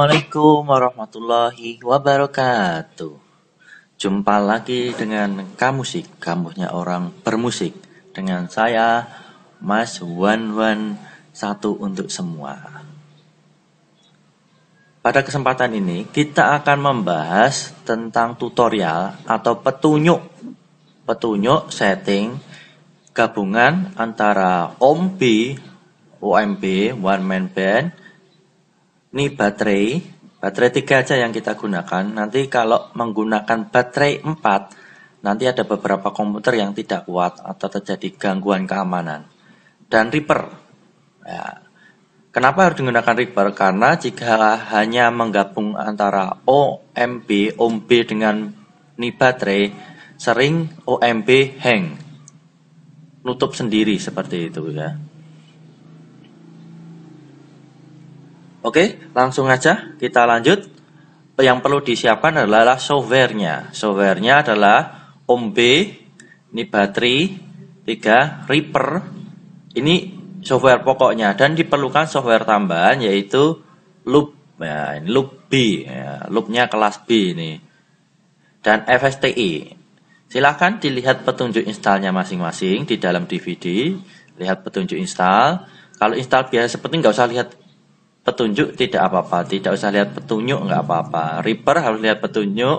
Assalamualaikum warahmatullahi wabarakatuh. Jumpa lagi dengan Kamusik, kamusnya orang bermusik. Dengan saya, Mas Wan Wan, satu untuk semua. Pada kesempatan ini, kita akan membahas tentang tutorial atau petunjuk. Petunjuk setting gabungan antara OMB, OMB, One Man Band, ini baterai baterai 3 aja yang kita gunakan nanti kalau menggunakan baterai 4 nanti ada beberapa komputer yang tidak kuat atau terjadi gangguan keamanan dan Reaper ya. kenapa harus menggunakan Reaper? karena jika hanya menggabung antara OMB OMB dengan ini baterai sering OMB hang nutup sendiri seperti itu ya Oke, langsung aja kita lanjut. Yang perlu disiapkan adalah softwarenya. Softwarenya adalah OMB, ini baterai, 3 Reaper. Ini software pokoknya dan diperlukan software tambahan yaitu Loop. Ya, ini Loop B, ya, Loopnya kelas B ini. Dan FSTI. Silahkan dilihat petunjuk installnya masing-masing di dalam DVD. Lihat petunjuk install. Kalau install biasa seperti nggak usah lihat petunjuk tidak apa-apa, tidak usah lihat petunjuk nggak apa-apa. Reaper harus lihat petunjuk,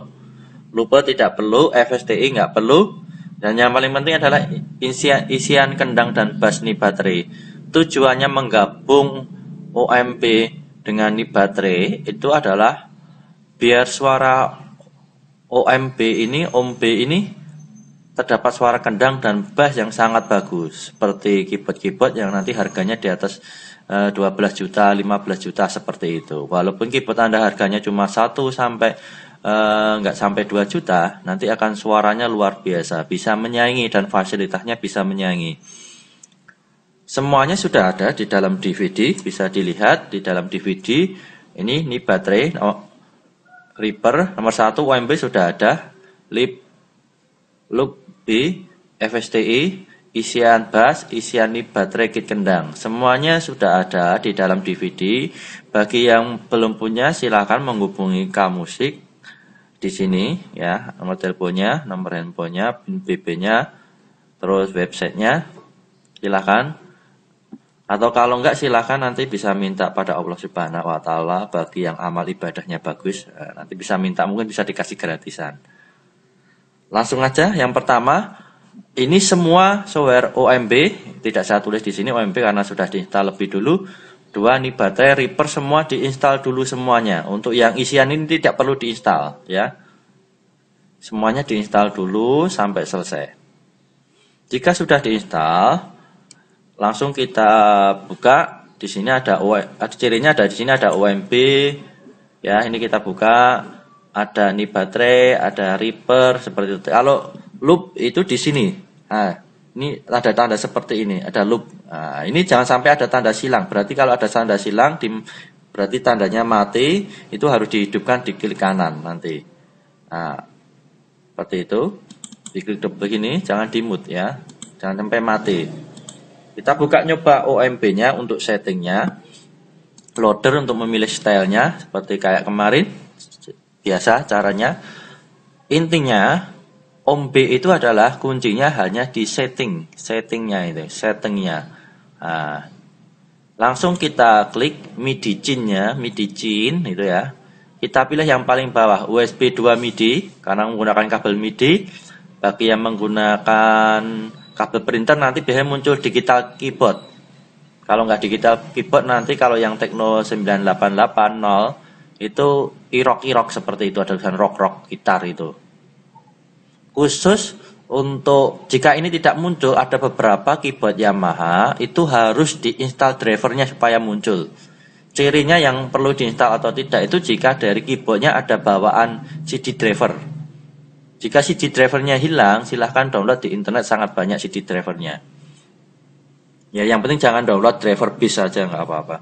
lupa tidak perlu, fsti nggak perlu, dan yang paling penting adalah isian, isian kendang dan bass ni baterai. Tujuannya menggabung omp dengan ni baterai itu adalah biar suara OMB ini, OMB ini terdapat suara kendang dan bass yang sangat bagus seperti keyboard-keyboard yang nanti harganya di atas 12 eh, juta, 15 juta seperti itu. Walaupun keyboard Anda harganya cuma 1 sampai eh, nggak sampai 2 juta, nanti akan suaranya luar biasa, bisa menyaingi dan fasilitasnya bisa menyaingi. Semuanya sudah ada di dalam DVD, bisa dilihat di dalam DVD. Ini ini baterai oh, Reaper nomor 1 UMB sudah ada, Lip Loop B, FSTI isian bass, isian baterai kit kendang. Semuanya sudah ada di dalam DVD. Bagi yang belum punya silahkan menghubungi K Musik di sini ya, nomor teleponnya, nomor handphonenya, pin BB-nya, terus websitenya. Silahkan. Atau kalau enggak silahkan nanti bisa minta pada Allah Subhanahu wa taala bagi yang amal ibadahnya bagus, eh, nanti bisa minta mungkin bisa dikasih gratisan. Langsung aja yang pertama ini semua software OMB, tidak saya tulis di sini OMB karena sudah diinstal lebih dulu. Dua baterai Reaper semua diinstal dulu semuanya. Untuk yang isian ini tidak perlu diinstal ya. Semuanya diinstal dulu sampai selesai. Jika sudah diinstal, langsung kita buka. Di sini ada cirinya ada di sini ada OMB. Ya, ini kita buka ada baterai, ada Reaper seperti itu. Kalau loop itu di sini. Nah, ini ada tanda seperti ini, ada loop. Nah, ini jangan sampai ada tanda silang. Berarti kalau ada tanda silang, di, berarti tandanya mati, itu harus dihidupkan di klik kanan nanti. Nah, seperti itu. Di Diklik begini, jangan dimut ya. Jangan sampai mati. Kita buka nyoba omp nya untuk settingnya. Loader untuk memilih stylenya, seperti kayak kemarin. Biasa caranya. Intinya, Om B itu adalah kuncinya hanya di setting, settingnya itu, settingnya. Nah, langsung kita klik MIDI chinnya, MIDI chin itu ya. Kita pilih yang paling bawah USB 2 MIDI karena menggunakan kabel MIDI. Bagi yang menggunakan kabel printer nanti biasanya muncul digital keyboard. Kalau nggak digital keyboard nanti kalau yang Tekno 9880 itu irok-irok seperti itu ada tulisan rock-rock gitar itu khusus untuk jika ini tidak muncul ada beberapa keyboard Yamaha itu harus diinstal drivernya supaya muncul cirinya yang perlu diinstal atau tidak itu jika dari keyboardnya ada bawaan CD driver jika CD drivernya hilang silahkan download di internet sangat banyak CD drivernya ya yang penting jangan download driver bis saja nggak apa-apa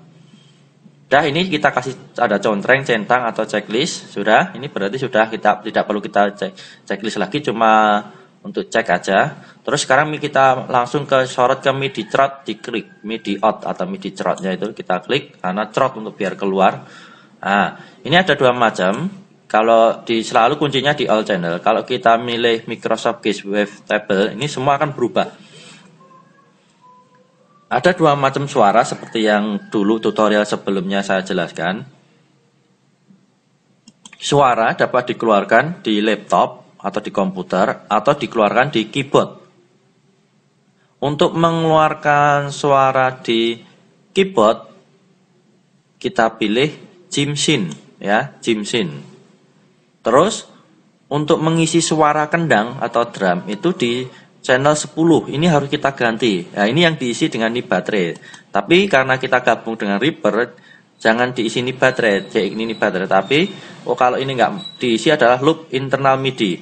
sudah ini kita kasih ada contreng, centang atau checklist. Sudah, ini berarti sudah kita tidak perlu kita cek checklist lagi cuma untuk cek aja. Terus sekarang kita langsung ke sorot ke MIDI chart diklik MIDI out atau MIDI chartnya itu kita klik karena chart untuk biar keluar. Nah, ini ada dua macam. Kalau di selalu kuncinya di all channel. Kalau kita milih Microsoft Wave Table, ini semua akan berubah ada dua macam suara seperti yang dulu tutorial sebelumnya saya jelaskan. Suara dapat dikeluarkan di laptop atau di komputer atau dikeluarkan di keyboard. Untuk mengeluarkan suara di keyboard kita pilih Jimsin ya, Jimsin. Terus untuk mengisi suara kendang atau drum itu di channel 10 ini harus kita ganti. Nah, ini yang diisi dengan ini baterai. Tapi karena kita gabung dengan Reaper, jangan diisi ini baterai, kayak ini ini baterai. Tapi oh kalau ini nggak diisi adalah loop internal MIDI.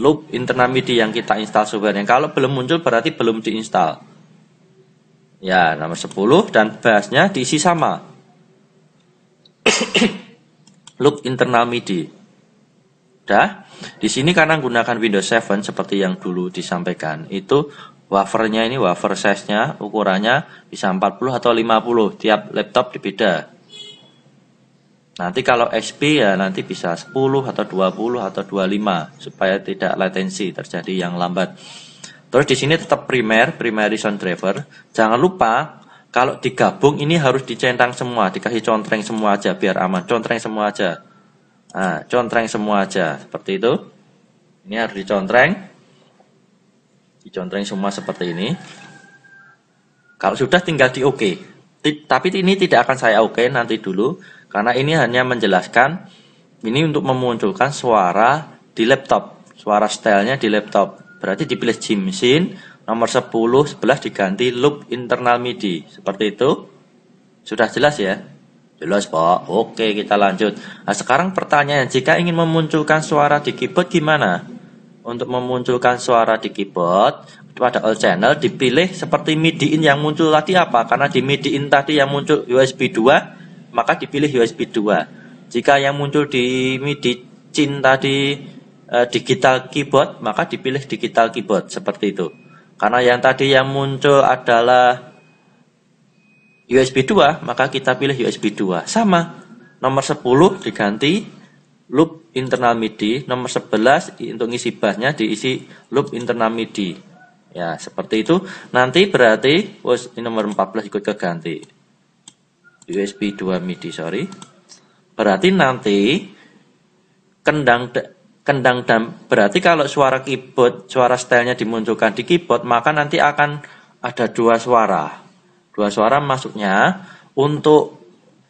Loop internal MIDI yang kita install sebenarnya. Kalau belum muncul berarti belum diinstal. Ya, nomor 10 dan bassnya diisi sama. loop internal MIDI. Dah. Di sini karena gunakan Windows 7 seperti yang dulu disampaikan, itu wafernya ini wafer size-nya ukurannya bisa 40 atau 50, tiap laptop berbeda Nanti kalau XP ya nanti bisa 10 atau 20 atau 25 supaya tidak latensi terjadi yang lambat. Terus di sini tetap primer, primary sound driver. Jangan lupa kalau digabung ini harus dicentang semua, dikasih contreng semua aja biar aman. Contreng semua aja. Nah, contreng semua aja, seperti itu. Ini harus dicontreng. Dicontreng semua seperti ini. Kalau sudah tinggal di oke. Tapi ini tidak akan saya oke nanti dulu karena ini hanya menjelaskan ini untuk memunculkan suara di laptop, suara stylenya di laptop. Berarti dipilih Jim Shin nomor 10 11 diganti loop internal MIDI. Seperti itu. Sudah jelas ya? Jelas Pak. Oke kita lanjut. Nah, sekarang pertanyaan jika ingin memunculkan suara di keyboard gimana? Untuk memunculkan suara di keyboard pada all channel dipilih seperti MIDI in yang muncul tadi apa? Karena di MIDI in tadi yang muncul USB 2 maka dipilih USB 2. Jika yang muncul di MIDI chin tadi e, digital keyboard maka dipilih digital keyboard seperti itu. Karena yang tadi yang muncul adalah USB 2, maka kita pilih USB 2. Sama, nomor 10 diganti loop internal MIDI, nomor 11 untuk ngisi bassnya diisi loop internal MIDI. Ya, seperti itu. Nanti berarti oh, ini nomor 14 ikut keganti. USB 2 MIDI, sorry. Berarti nanti kendang kendang dan berarti kalau suara keyboard, suara stylenya dimunculkan di keyboard, maka nanti akan ada dua suara Dua suara masuknya untuk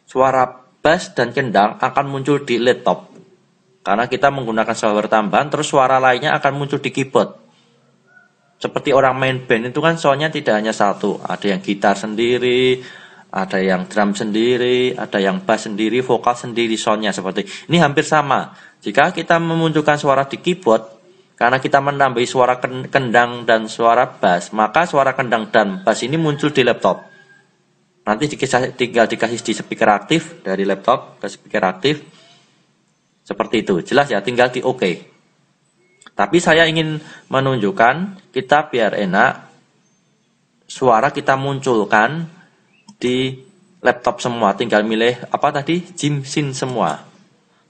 suara bass dan kendang akan muncul di laptop Karena kita menggunakan software tambahan, terus suara lainnya akan muncul di keyboard. Seperti orang main band itu kan soalnya tidak hanya satu, ada yang gitar sendiri, ada yang drum sendiri, ada yang bass sendiri, vokal sendiri soundnya seperti ini hampir sama. Jika kita memunculkan suara di keyboard, karena kita menambahi suara kendang dan suara bass, maka suara kendang dan bass ini muncul di laptop. Nanti dikisah, tinggal dikasih di speaker aktif dari laptop ke speaker aktif. Seperti itu. Jelas ya, tinggal di OK. Tapi saya ingin menunjukkan kita biar enak suara kita munculkan di laptop semua. Tinggal milih apa tadi? Jim Sin semua.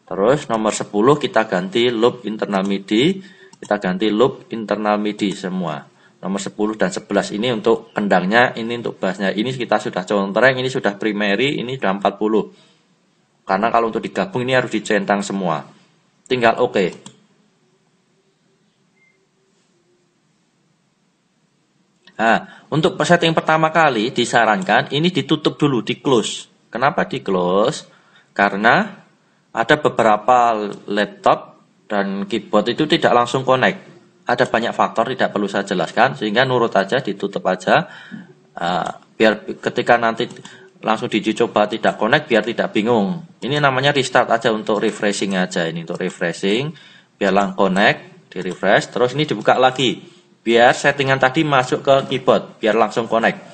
Terus nomor 10 kita ganti loop internal MIDI, kita ganti loop internal MIDI semua nomor 10 dan 11 ini untuk kendangnya, ini untuk bassnya. Ini kita sudah contreng, ini sudah primary, ini sudah 40. Karena kalau untuk digabung ini harus dicentang semua. Tinggal oke. Okay. Nah, untuk setting pertama kali disarankan ini ditutup dulu, di close. Kenapa di close? Karena ada beberapa laptop dan keyboard itu tidak langsung connect ada banyak faktor tidak perlu saya jelaskan sehingga nurut aja ditutup aja uh, biar ketika nanti langsung diuji coba tidak connect biar tidak bingung ini namanya restart aja untuk refreshing aja ini untuk refreshing biar langsung connect di refresh terus ini dibuka lagi biar settingan tadi masuk ke keyboard biar langsung connect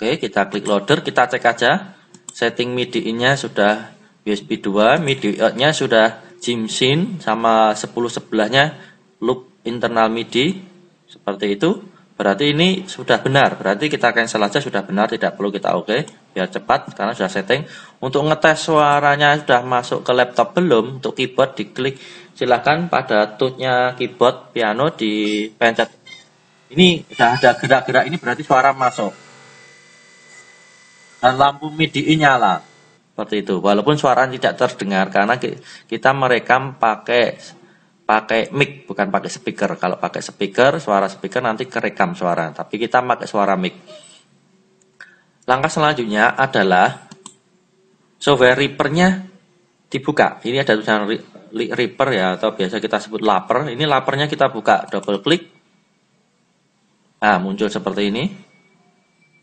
Oke, kita klik loader, kita cek aja setting MIDI-nya sudah USB 2, MIDI nya sudah Jimsin sama 10 sebelahnya loop internal MIDI seperti itu. Berarti ini sudah benar. Berarti kita cancel aja sudah benar, tidak perlu kita oke okay, biar cepat karena sudah setting. Untuk ngetes suaranya sudah masuk ke laptop belum untuk keyboard diklik silahkan pada tutnya keyboard piano di pencet. Ini sudah ada gerak-gerak ini berarti suara masuk dan lampu MIDI nyala seperti itu walaupun suara tidak terdengar karena kita merekam pakai pakai mic bukan pakai speaker kalau pakai speaker suara speaker nanti kerekam suara tapi kita pakai suara mic langkah selanjutnya adalah software reaper dibuka ini ada tulisan Reaper ya atau biasa kita sebut laper ini lapernya kita buka double klik nah muncul seperti ini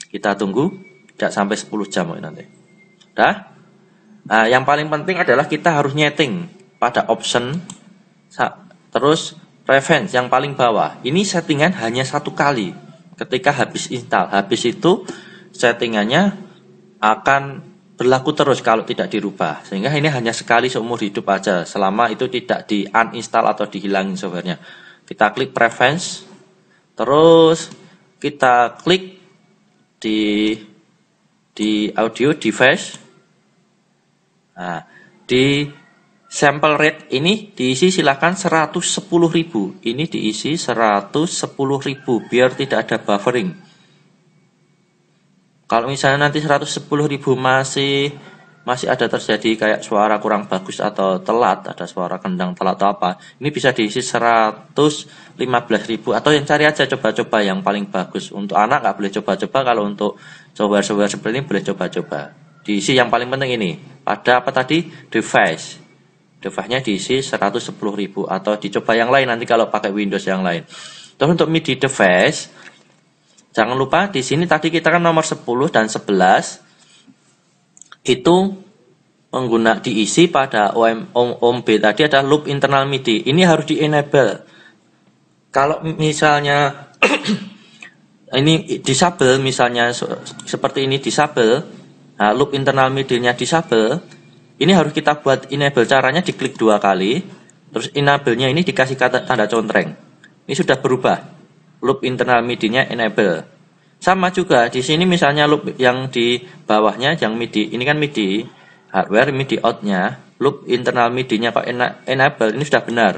kita tunggu tidak sampai 10 jam nanti. Dah? Nah, yang paling penting adalah kita harus nyeting pada option terus preference yang paling bawah. Ini settingan hanya satu kali ketika habis install. Habis itu settingannya akan berlaku terus kalau tidak dirubah. Sehingga ini hanya sekali seumur hidup aja selama itu tidak di uninstall atau dihilangin softwarenya. Kita klik preference terus kita klik di di audio device. Nah, di sample rate ini diisi silahkan 110.000. Ini diisi 110.000 biar tidak ada buffering. Kalau misalnya nanti 110.000 masih masih ada terjadi kayak suara kurang bagus atau telat, ada suara kendang telat atau apa, ini bisa diisi 115.000 atau yang cari aja coba-coba yang paling bagus. Untuk anak nggak boleh coba-coba kalau untuk software-software seperti ini boleh coba-coba diisi yang paling penting ini pada apa tadi device device-nya diisi 110.000 atau dicoba yang lain nanti kalau pakai Windows yang lain terus untuk MIDI device jangan lupa di sini tadi kita kan nomor 10 dan 11 itu pengguna diisi pada OM, OM OM B tadi ada loop internal MIDI ini harus di enable kalau misalnya ini disable misalnya seperti ini disable nah, loop internal middle-nya disable ini harus kita buat enable caranya diklik dua kali terus enable-nya ini dikasih kata tanda contreng ini sudah berubah loop internal midinya enable sama juga di sini misalnya loop yang di bawahnya yang midi ini kan midi hardware midi out-nya loop internal midinya kok enable ini sudah benar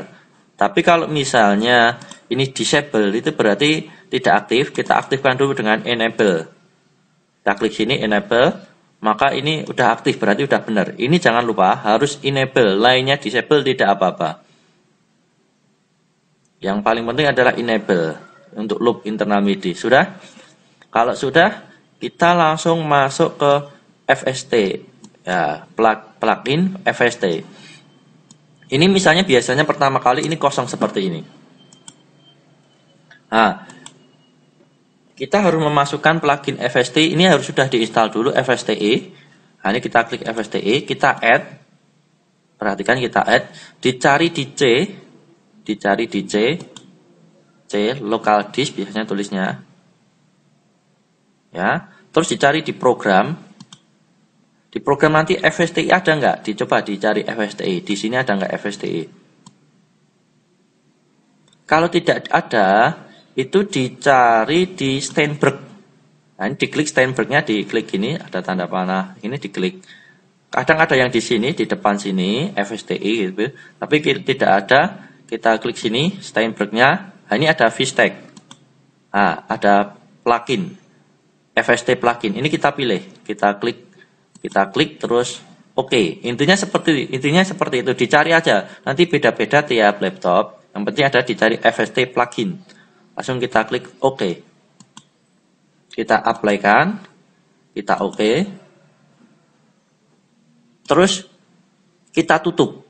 tapi kalau misalnya ini disable itu berarti tidak aktif kita aktifkan dulu dengan enable kita klik sini enable maka ini udah aktif berarti udah benar ini jangan lupa harus enable lainnya disable tidak apa-apa yang paling penting adalah enable untuk loop internal MIDI sudah kalau sudah kita langsung masuk ke FST ya plug plugin FST ini misalnya biasanya pertama kali ini kosong seperti ini Nah, kita harus memasukkan plugin FST. Ini harus sudah diinstal dulu FSTE. Nah, ini kita klik FSTE, kita add. Perhatikan kita add, dicari di C, dicari di C. C local disk biasanya tulisnya. Ya, terus dicari di program. Di program nanti FSTE ada nggak? Dicoba dicari FSTE. Di sini ada nggak FSTE? Kalau tidak ada, itu dicari di Steinberg. Nah, ini diklik Steinbergnya, diklik ini ada tanda panah, ini diklik. Kadang ada yang di sini, di depan sini, FSTI gitu, tapi tidak ada. Kita klik sini, Steinbergnya, nah, ini ada Vistec. Nah, ada plugin, FST plugin, ini kita pilih, kita klik, kita klik terus Oke, okay, intinya seperti intinya seperti itu dicari aja. Nanti beda-beda tiap laptop. Yang penting ada dicari FST plugin langsung kita klik OK. Kita apply kan, kita OK. Terus kita tutup.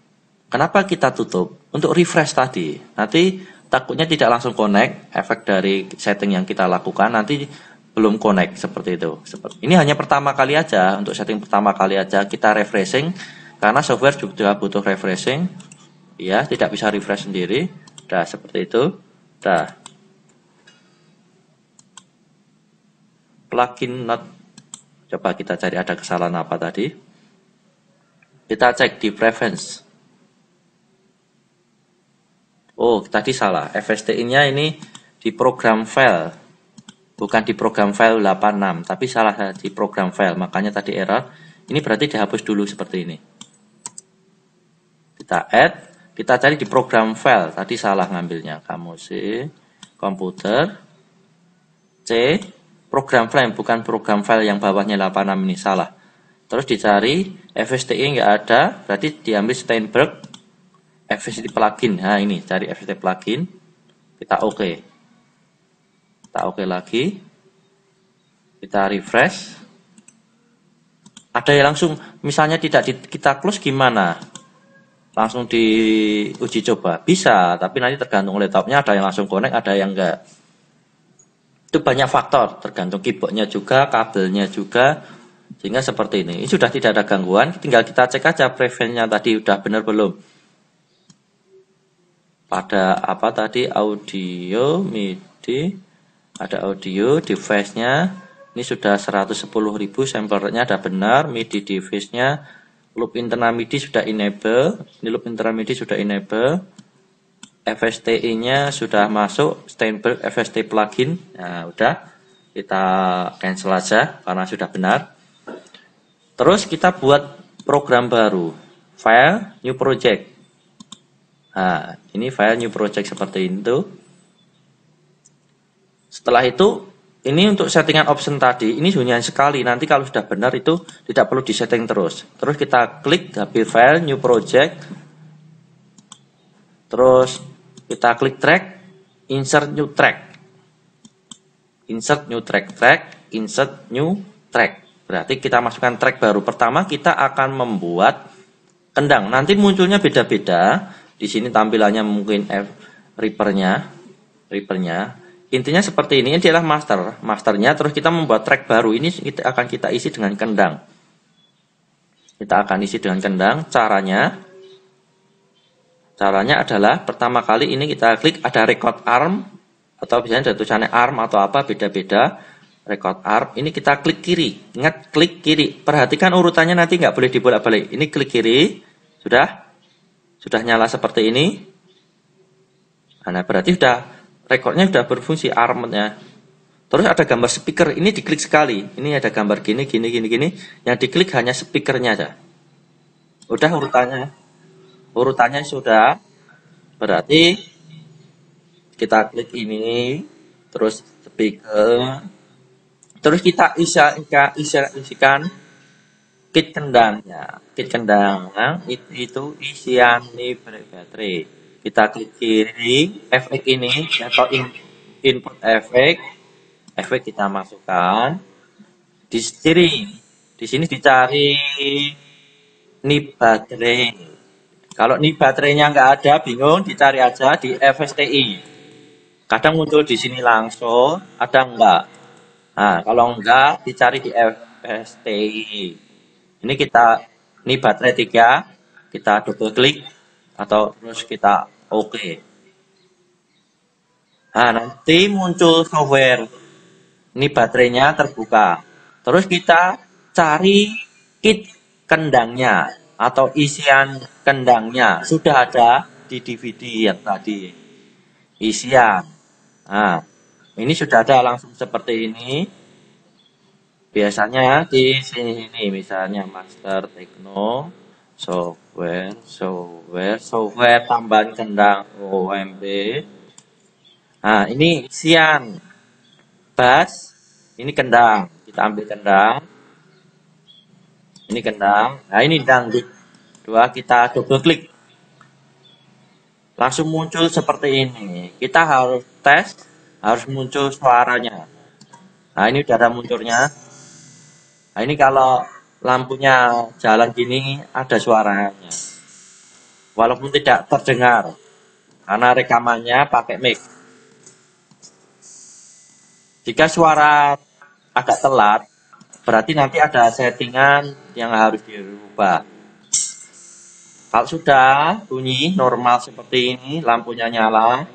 Kenapa kita tutup? Untuk refresh tadi. Nanti takutnya tidak langsung connect, efek dari setting yang kita lakukan nanti belum connect seperti itu. Seperti ini hanya pertama kali aja untuk setting pertama kali aja kita refreshing karena software juga butuh refreshing. Ya, tidak bisa refresh sendiri. Dah seperti itu. Dah. plugin not coba kita cari ada kesalahan apa tadi kita cek di preference oh tadi salah fst nya ini di program file bukan di program file 86 tapi salah di program file makanya tadi error ini berarti dihapus dulu seperti ini kita add kita cari di program file tadi salah ngambilnya kamu sih komputer C program frame bukan program file yang bawahnya 86 ini salah terus dicari fsti nggak ada berarti diambil Steinberg fst plugin nah ini cari fst plugin kita oke okay. kita oke okay lagi kita refresh ada yang langsung misalnya tidak di, kita close gimana langsung diuji coba bisa tapi nanti tergantung laptopnya ada yang langsung connect ada yang enggak itu banyak faktor, tergantung keyboardnya juga, kabelnya juga, sehingga seperti ini. Ini sudah tidak ada gangguan, tinggal kita cek aja preventnya tadi udah benar belum. Pada apa tadi audio MIDI ada audio device-nya ini sudah 110.000 sampelnya ada benar MIDI device-nya loop internal MIDI sudah enable ini loop internal MIDI sudah enable FSTI-nya sudah masuk Steinberg FST plugin. Nah, udah kita cancel aja karena sudah benar. Terus kita buat program baru, file new project. Nah, ini file new project seperti itu. Setelah itu, ini untuk settingan option tadi, ini hanya sekali. Nanti kalau sudah benar itu tidak perlu disetting terus. Terus kita klik gabir file, new project. Terus kita klik track, insert new track. Insert new track, track, insert new track. Berarti kita masukkan track baru. Pertama kita akan membuat kendang. Nanti munculnya beda-beda. Di sini tampilannya mungkin F ripernya, ripernya. Intinya seperti ini. Ini adalah master, masternya. Terus kita membuat track baru. Ini kita akan kita isi dengan kendang. Kita akan isi dengan kendang. Caranya Caranya adalah pertama kali ini kita klik ada record arm atau biasanya ada tulisannya arm atau apa beda-beda record arm. Ini kita klik kiri. Ingat klik kiri. Perhatikan urutannya nanti nggak boleh dibolak-balik. Ini klik kiri. Sudah? Sudah nyala seperti ini. Nah, nah berarti sudah recordnya sudah berfungsi armnya. Terus ada gambar speaker. Ini diklik sekali. Ini ada gambar gini, gini, gini, gini. Yang diklik hanya speakernya aja. Udah urutannya urutannya sudah berarti kita klik ini terus speaker terus kita isa ika isa isikan kit kendangnya kit kendang ya, nah, itu, itu isian libre baterai kita klik kiri efek ini atau in, input efek efek kita masukkan di sini di sini dicari ni baterai kalau ini baterainya nggak ada, bingung, dicari aja di FSTI. Kadang muncul di sini langsung, ada nggak? Nah, kalau nggak dicari di FSTI. Ini kita, ini baterai 3, kita double klik, atau terus kita oke. Nah, nanti muncul software. Ini baterainya terbuka. Terus kita cari kit kendangnya atau isian kendangnya sudah ada di DVD yang tadi isian nah, ini sudah ada langsung seperti ini biasanya di sini, sini misalnya master techno software software software tambahan kendang OMB nah ini isian bass ini kendang kita ambil kendang ini gendang. Nah, ini dangdut. Dua kita double klik. Langsung muncul seperti ini. Kita harus tes, harus muncul suaranya. Nah, ini udah ada munculnya. Nah, ini kalau lampunya jalan gini ada suaranya. Walaupun tidak terdengar karena rekamannya pakai mic. Jika suara agak telat, Berarti nanti ada settingan yang harus dirubah. Kalau sudah bunyi normal seperti ini, lampunya nyala,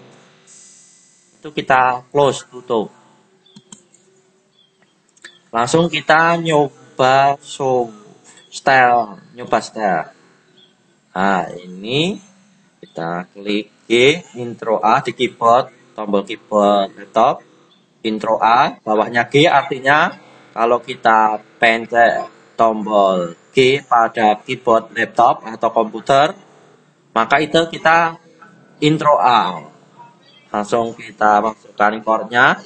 itu kita close, tutup. Langsung kita nyoba show style, nyoba style. Nah, ini kita klik G, intro A di keyboard, tombol keyboard laptop, intro A, bawahnya G artinya kalau kita pencet tombol G pada keyboard laptop atau komputer, maka itu kita intro A. Langsung kita masukkan chordnya.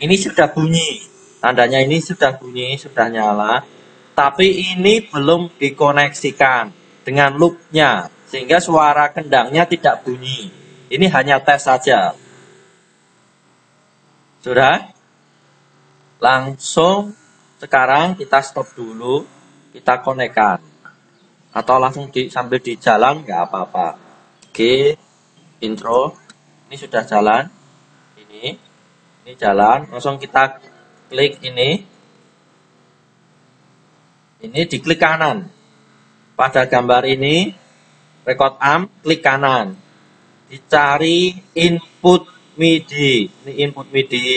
Ini sudah bunyi, tandanya ini sudah bunyi, sudah nyala. Tapi ini belum dikoneksikan dengan loopnya, sehingga suara kendangnya tidak bunyi. Ini hanya tes saja. Sudah? langsung sekarang kita stop dulu, kita konekkan. Atau langsung di, sambil di jalan, nggak apa-apa. Oke, intro. Ini sudah jalan. Ini, ini jalan. Langsung kita klik ini. Ini di klik kanan. Pada gambar ini, record AM klik kanan. Dicari input MIDI. Ini input MIDI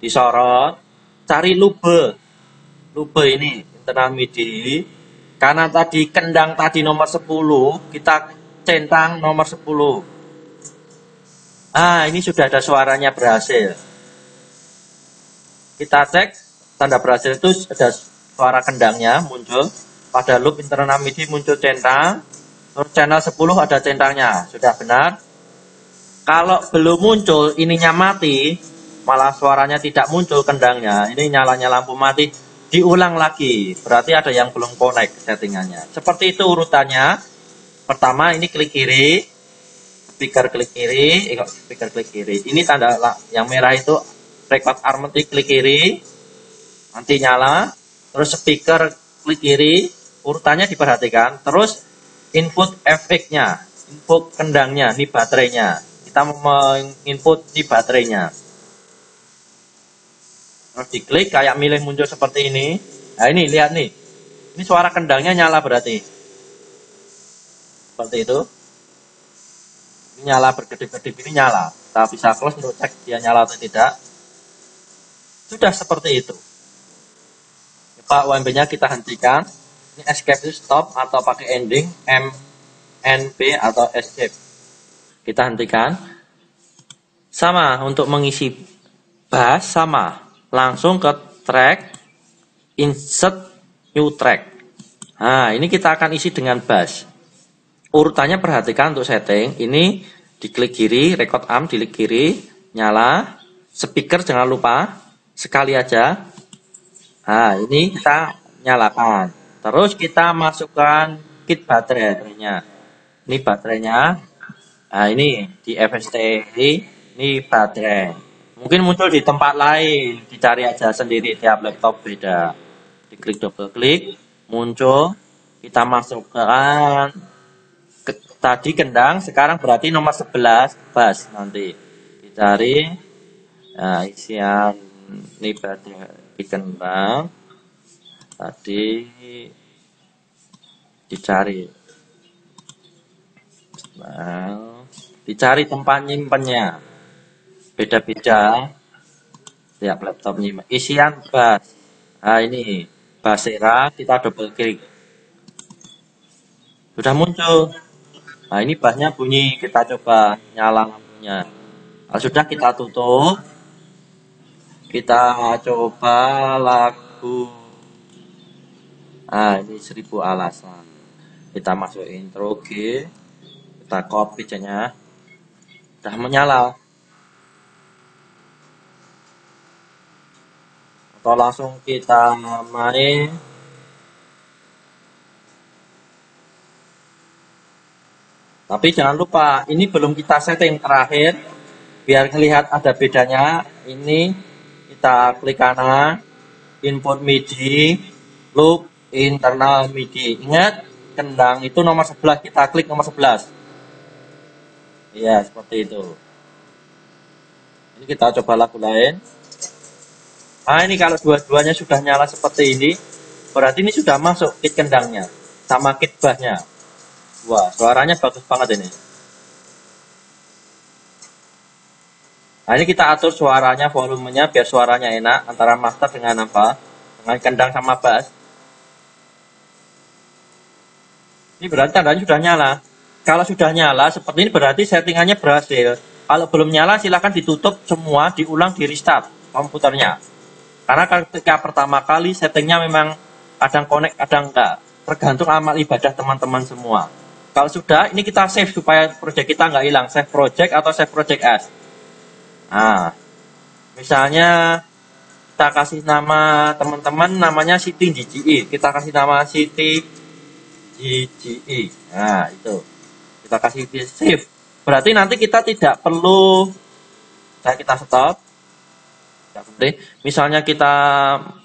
disorot cari lube lube ini internal midi karena tadi kendang tadi nomor 10 kita centang nomor 10 ah ini sudah ada suaranya berhasil kita cek tanda berhasil itu ada suara kendangnya muncul pada loop internal midi muncul centang terus channel 10 ada centangnya sudah benar kalau belum muncul ininya mati malah suaranya tidak muncul kendangnya, ini nyalanya lampu mati, diulang lagi. Berarti ada yang belum connect settingannya. Seperti itu urutannya. Pertama ini klik kiri, speaker klik kiri, eh, speaker klik kiri. Ini tanda yang merah itu record arm klik kiri, nanti nyala. Terus speaker klik kiri, urutannya diperhatikan. Terus input efeknya, input kendangnya, ini baterainya. Kita menginput di baterainya diklik kayak milih muncul seperti ini nah ini lihat nih ini suara kendangnya nyala berarti seperti itu ini nyala berkedip-kedip ini nyala kita bisa close untuk cek dia nyala atau tidak sudah seperti itu Pak UMB nya kita hentikan ini escape itu stop atau pakai ending M N P atau escape kita hentikan sama untuk mengisi bass sama langsung ke track insert new track. Nah, ini kita akan isi dengan bass. Urutannya perhatikan untuk setting. Ini diklik kiri, record arm diklik kiri, nyala. Speaker jangan lupa sekali aja. Nah, ini kita nyalakan. Terus kita masukkan kit baterainya. Ini baterainya. Nah, ini di FST ini baterai. Mungkin muncul di tempat lain, dicari aja sendiri tiap laptop beda. Diklik double klik, muncul, kita masukkan ke, tadi kendang, sekarang berarti nomor 11 pas nanti. Dicari nah, isian ini berarti kendang. Tadi dicari. Nah, dicari tempat nyimpennya beda-beda tiap laptopnya isian bas nah ini basera kita double klik sudah muncul nah ini bahnya bunyi kita coba nyala lampunya nah, sudah kita tutup kita coba lagu nah ini seribu alasan kita masuk intro G kita copy nya sudah menyala atau langsung kita main tapi jangan lupa ini belum kita setting terakhir biar kelihatan ada bedanya ini kita klik kanan input MIDI loop internal MIDI ingat kendang itu nomor 11 kita klik nomor 11 ya seperti itu ini kita coba lagu lain Nah ini kalau dua-duanya sudah nyala seperti ini, berarti ini sudah masuk kit kendangnya sama kit bassnya. Wah, suaranya bagus banget ini. Nah ini kita atur suaranya, volumenya biar suaranya enak antara master dengan apa? Dengan kendang sama bass. Ini berarti tandanya sudah nyala. Kalau sudah nyala, seperti ini berarti settingannya berhasil. Kalau belum nyala, silahkan ditutup semua, diulang, di restart komputernya. Karena ketika pertama kali settingnya memang kadang connect, kadang enggak. Tergantung amal ibadah teman-teman semua. Kalau sudah, ini kita save supaya project kita nggak hilang. Save project atau save project as. Nah, misalnya kita kasih nama teman-teman namanya Siti GGE Kita kasih nama Siti GGE Nah, itu. Kita kasih save. Berarti nanti kita tidak perlu, saya kita stop Misalnya kita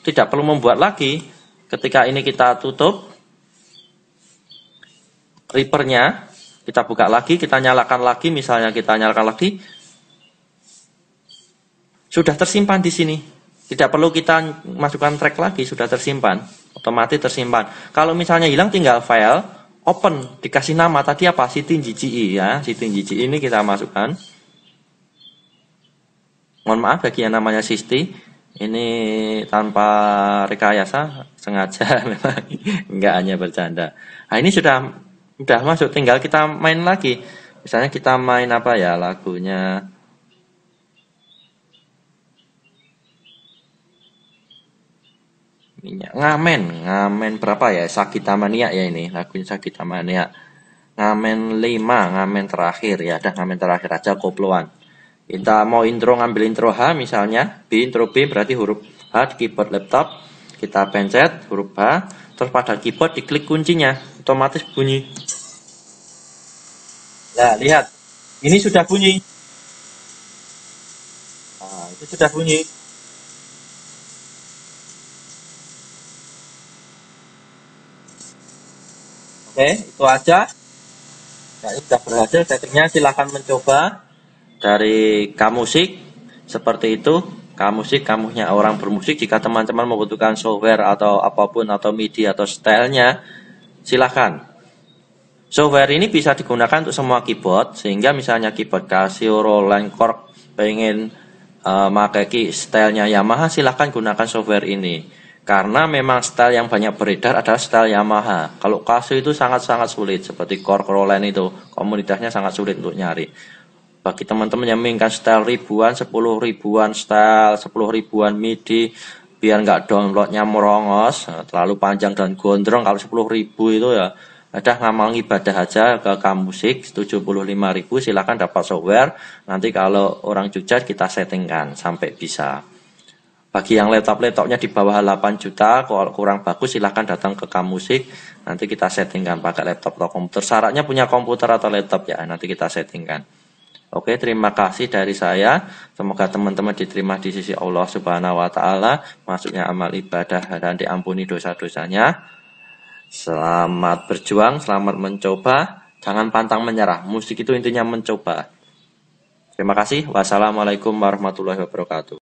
tidak perlu membuat lagi, ketika ini kita tutup ripernya, kita buka lagi, kita nyalakan lagi, misalnya kita nyalakan lagi, sudah tersimpan di sini. Tidak perlu kita masukkan track lagi, sudah tersimpan, otomatis tersimpan. Kalau misalnya hilang tinggal file, open, dikasih nama tadi apa? Sitin GGI e ya, Sitin GGI e ini kita masukkan mohon maaf bagi yang namanya Sisti ini tanpa rekayasa sengaja memang nggak hanya bercanda nah ini sudah sudah masuk tinggal kita main lagi misalnya kita main apa ya lagunya minyak ngamen ngamen berapa ya sakit amania ya ini lagunya sakit amania ngamen 5 ngamen terakhir ya ada ngamen terakhir aja koploan kita mau intro ngambil intro H misalnya, B intro B berarti huruf H di keyboard laptop. Kita pencet huruf H, terus pada keyboard diklik kuncinya, otomatis bunyi. Nah, lihat. Ini sudah bunyi. Nah, itu sudah bunyi. Oke, itu aja. Nah, ini sudah berhasil. Settingnya silahkan mencoba dari Kamusik seperti itu. Kamusik, kamusnya orang bermusik. Jika teman-teman membutuhkan software atau apapun atau MIDI atau stylenya, silahkan. Software ini bisa digunakan untuk semua keyboard, sehingga misalnya keyboard Casio, Roland, Korg, pengen uh, eh, pakai stylenya Yamaha, silahkan gunakan software ini. Karena memang style yang banyak beredar adalah style Yamaha. Kalau Casio itu sangat-sangat sulit, seperti Korg, Roland itu komunitasnya sangat sulit untuk nyari bagi teman-teman yang menginginkan style ribuan, sepuluh ribuan style, sepuluh ribuan MIDI biar nggak downloadnya merongos, eh, terlalu panjang dan gondrong kalau sepuluh ribu itu ya ada ngamal ibadah aja ke Kamusik ribu silahkan dapat software nanti kalau orang Jogja kita settingkan sampai bisa bagi yang laptop-laptopnya di bawah 8 juta kalau kurang bagus silahkan datang ke Kamusik nanti kita settingkan pakai laptop atau komputer syaratnya punya komputer atau laptop ya nanti kita settingkan Oke, terima kasih dari saya. Semoga teman-teman diterima di sisi Allah Subhanahu wa taala, masuknya amal ibadah dan diampuni dosa-dosanya. Selamat berjuang, selamat mencoba, jangan pantang menyerah. Musik itu intinya mencoba. Terima kasih. Wassalamualaikum warahmatullahi wabarakatuh.